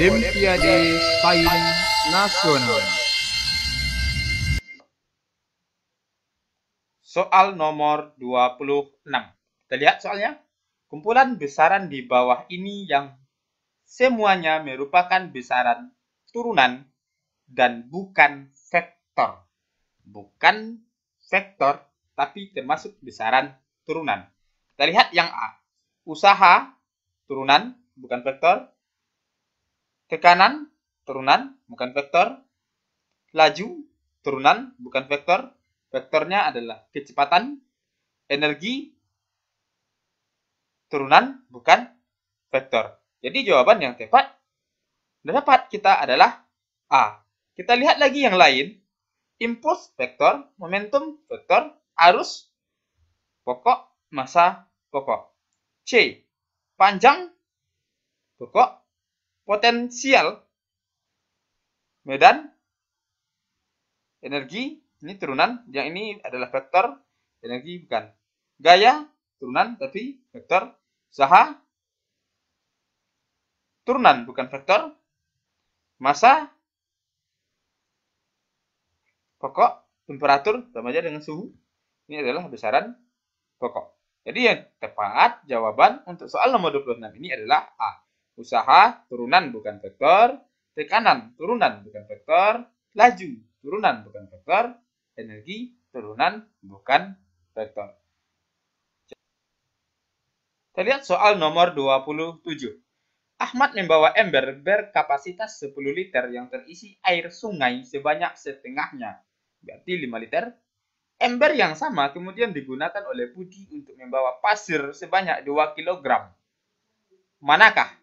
Olimpiade Sains Nasional. Soal nomor 26. Kita lihat soalnya. Kumpulan besaran di bawah ini yang semuanya merupakan besaran turunan dan bukan vektor. Bukan vektor, tapi termasuk besaran turunan. Kita lihat yang A. Usaha turunan, bukan vektor ke kanan turunan bukan vektor laju turunan bukan vektor vektornya adalah kecepatan energi turunan bukan vektor jadi jawaban yang tepat dan dapat kita adalah A kita lihat lagi yang lain impuls vektor momentum vektor arus pokok masa pokok C panjang pokok potensial medan energi ini turunan yang ini adalah vektor energi bukan gaya turunan tapi vektor usaha turunan bukan vektor masa pokok temperatur sama aja dengan suhu ini adalah besaran pokok jadi yang tepat jawaban untuk soal nomor 26 ini adalah A Usaha turunan bukan vektor, tekanan turunan bukan vektor, laju turunan bukan vektor, energi turunan bukan vektor. Kita lihat soal nomor 27. Ahmad membawa ember berkapasitas 10 liter yang terisi air sungai sebanyak setengahnya, berarti 5 liter. Ember yang sama kemudian digunakan oleh Budi untuk membawa pasir sebanyak 2 kg. Manakah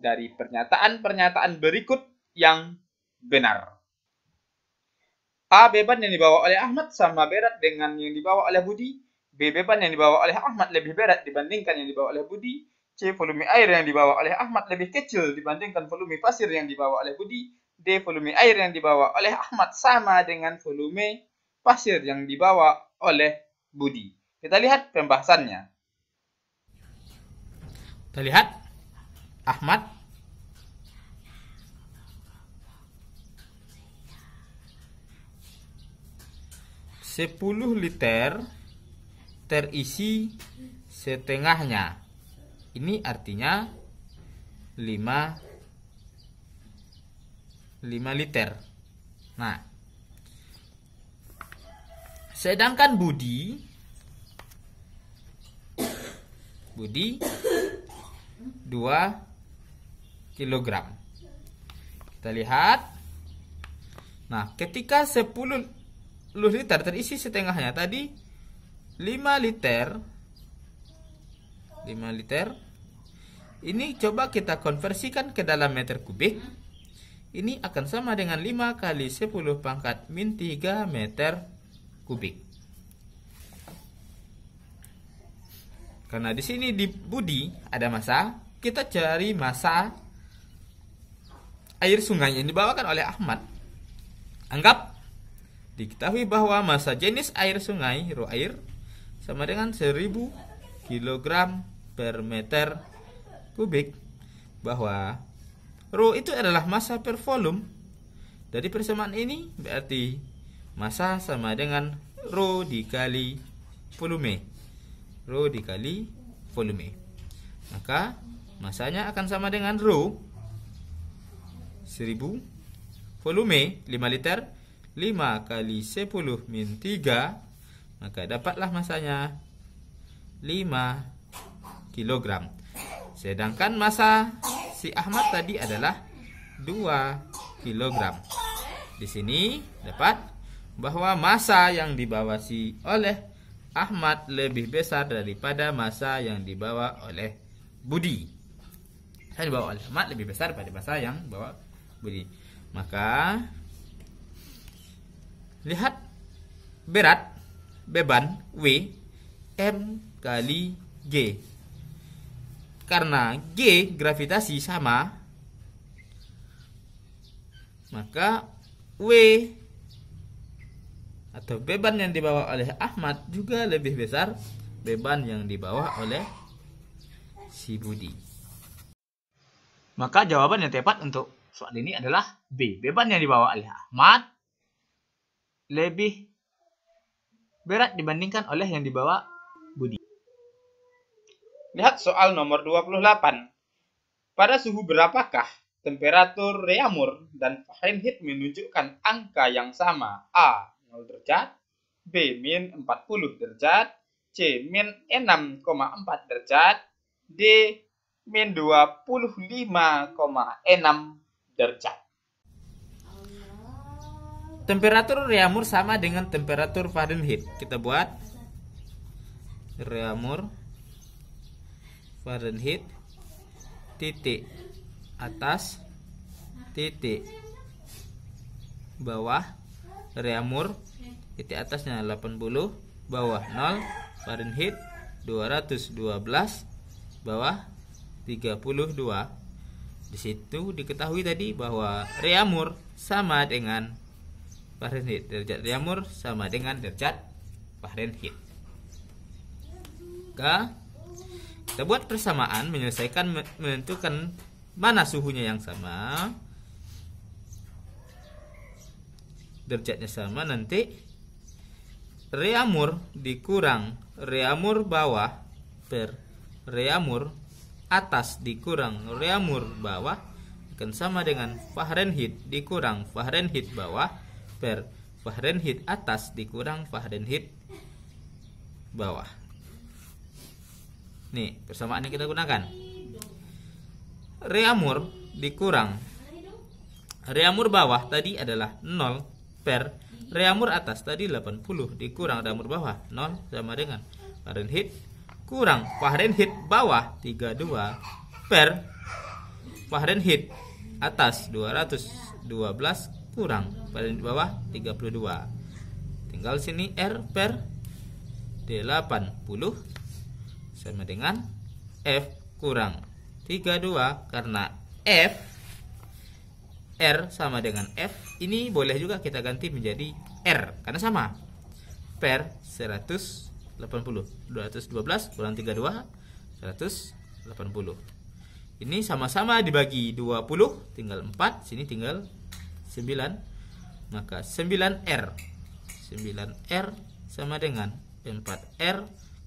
dari pernyataan-pernyataan berikut yang benar. A. Beban yang dibawa oleh Ahmad sama berat dengan yang dibawa oleh Budi. B. Beban yang dibawa oleh Ahmad lebih berat dibandingkan yang dibawa oleh Budi. C. Volume air yang dibawa oleh Ahmad lebih kecil dibandingkan volume pasir yang dibawa oleh Budi. D. Volume air yang dibawa oleh Ahmad sama dengan volume pasir yang dibawa oleh Budi. Kita lihat pembahasannya. Kita lihat Ahmad sepuluh liter terisi setengahnya. Ini artinya lima lima liter. Nah. Sedangkan Budi Budi dua kilogram. Kita lihat. Nah, ketika 10 liter terisi setengahnya tadi 5 liter 5 liter ini coba kita konversikan ke dalam meter kubik ini akan sama dengan 5 kali 10 pangkat min 3 meter kubik karena di sini di budi ada masa kita cari masa air sungai yang dibawakan oleh Ahmad. Anggap diketahui bahwa masa jenis air sungai air sama dengan 1000 kg per meter kubik bahwa ru itu adalah masa per volume dari persamaan ini berarti masa sama dengan ru dikali volume Ru dikali volume maka masanya akan sama dengan ru. 1000 volume 5 liter 5 kali 10 min 3 maka dapatlah masanya 5 kilogram sedangkan masa si Ahmad tadi adalah 2 kilogram di sini dapat bahwa masa yang dibawa si oleh Ahmad lebih besar daripada masa yang dibawa oleh Budi. saya dibawa oleh Ahmad lebih besar daripada masa yang bawa begini maka lihat berat beban W M kali G karena G gravitasi sama maka W atau beban yang dibawa oleh Ahmad juga lebih besar beban yang dibawa oleh si Budi. Maka jawaban yang tepat untuk soal ini adalah B. Beban yang dibawa oleh Ahmad lebih berat dibandingkan oleh yang dibawa Budi. Lihat soal nomor 28. Pada suhu berapakah temperatur Reamur dan Fahrenheit menunjukkan angka yang sama? A. 0 derajat B. Min 40 derajat C. Min 6,4 derajat D. Min 25,6 derajat. Temperatur Reamur sama dengan temperatur Fahrenheit. Kita buat Reamur Fahrenheit titik atas titik bawah Reamur titik atasnya 80 bawah 0 Fahrenheit 212 bawah 32 di situ diketahui tadi bahwa reamur sama dengan Fahrenheit. Derajat reamur sama dengan derajat Fahrenheit. Maka kita buat persamaan menyelesaikan menentukan mana suhunya yang sama. Derajatnya sama nanti reamur dikurang reamur bawah per reamur atas dikurang Reamur bawah akan sama dengan Fahrenheit dikurang Fahrenheit bawah per Fahrenheit atas dikurang Fahrenheit bawah. Nih, persamaan yang kita gunakan. Reamur dikurang Reamur bawah tadi adalah 0 per Reamur atas tadi 80 dikurang Reamur bawah 0 sama dengan Fahrenheit kurang Bahrain hit bawah 32 per Bahrain hit atas 212 kurang Bahrain bawah 32 tinggal sini R per 80 sama dengan F kurang 32 karena F R sama dengan F ini boleh juga kita ganti menjadi R karena sama per 100 180 212 kurang 32 180 ini sama-sama dibagi 20 tinggal 4 sini tinggal 9 maka 9R 9R sama dengan 4R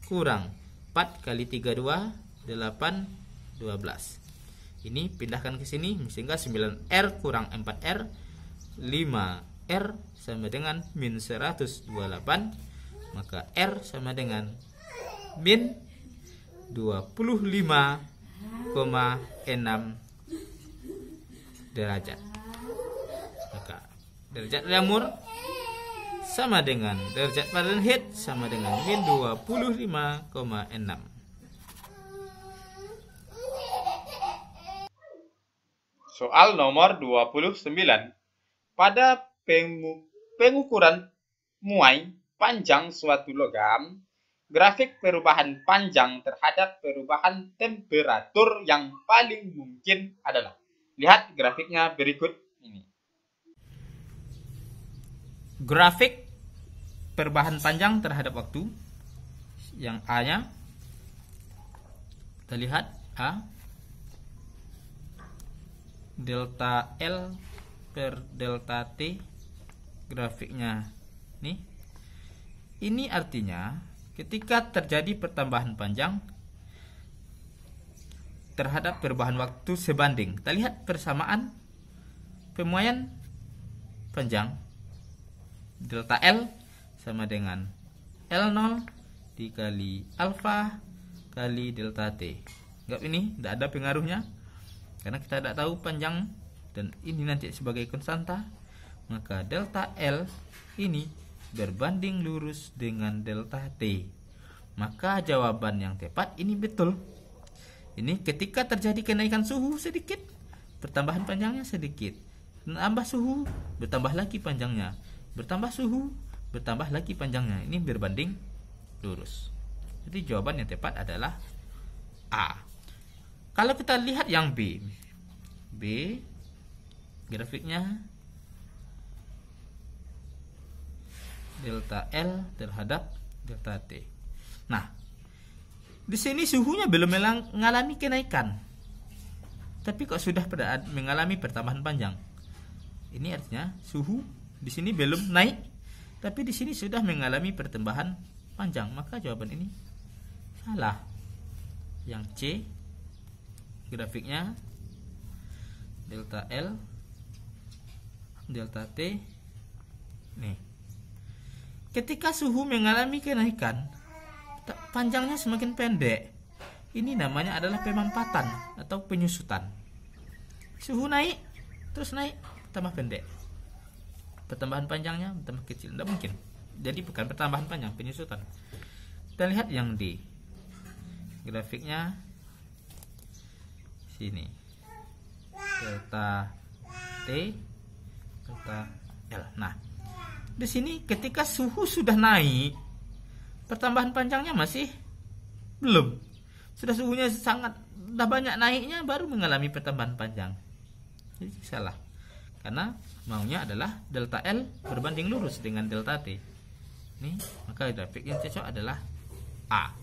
kurang 4 kali 32 8 12 ini pindahkan ke sini sehingga 9R kurang 4R 5R sama dengan min 128 maka R sama dengan min 25,6 derajat maka derajat Lemur sama dengan derajat Fahrenheit sama dengan min 25,6 Soal nomor 29 Pada pengukuran muai panjang suatu logam, grafik perubahan panjang terhadap perubahan temperatur yang paling mungkin adalah. Lihat grafiknya berikut ini. Grafik perubahan panjang terhadap waktu yang A-nya kita lihat A delta L per delta T grafiknya nih ini artinya ketika terjadi pertambahan panjang terhadap perubahan waktu sebanding. Kita lihat persamaan pemuaian panjang delta L sama dengan L0 dikali alfa kali delta T. Enggak ini tidak ada pengaruhnya karena kita tidak tahu panjang dan ini nanti sebagai konstanta maka delta L ini berbanding lurus dengan delta T. Maka jawaban yang tepat ini betul. Ini ketika terjadi kenaikan suhu sedikit, pertambahan panjangnya sedikit. Tambah suhu, bertambah lagi panjangnya. Bertambah suhu, bertambah lagi panjangnya. Ini berbanding lurus. Jadi jawaban yang tepat adalah A. Kalau kita lihat yang B. B grafiknya delta L terhadap delta T. Nah, di sini suhunya belum mengalami kenaikan. Tapi kok sudah mengalami pertambahan panjang. Ini artinya suhu di sini belum naik, tapi di sini sudah mengalami pertambahan panjang. Maka jawaban ini salah. Yang C grafiknya delta L delta T nih Ketika suhu mengalami kenaikan, panjangnya semakin pendek. Ini namanya adalah pemampatan atau penyusutan. Suhu naik, terus naik, tambah pendek. Pertambahan panjangnya tambah kecil, tidak mungkin. Jadi bukan pertambahan panjang, penyusutan. Kita lihat yang di grafiknya sini. Delta T, delta L. Nah, di sini ketika suhu sudah naik pertambahan panjangnya masih belum sudah suhunya sangat sudah banyak naiknya baru mengalami pertambahan panjang jadi salah karena maunya adalah delta L berbanding lurus dengan delta T ini maka grafik yang cocok adalah A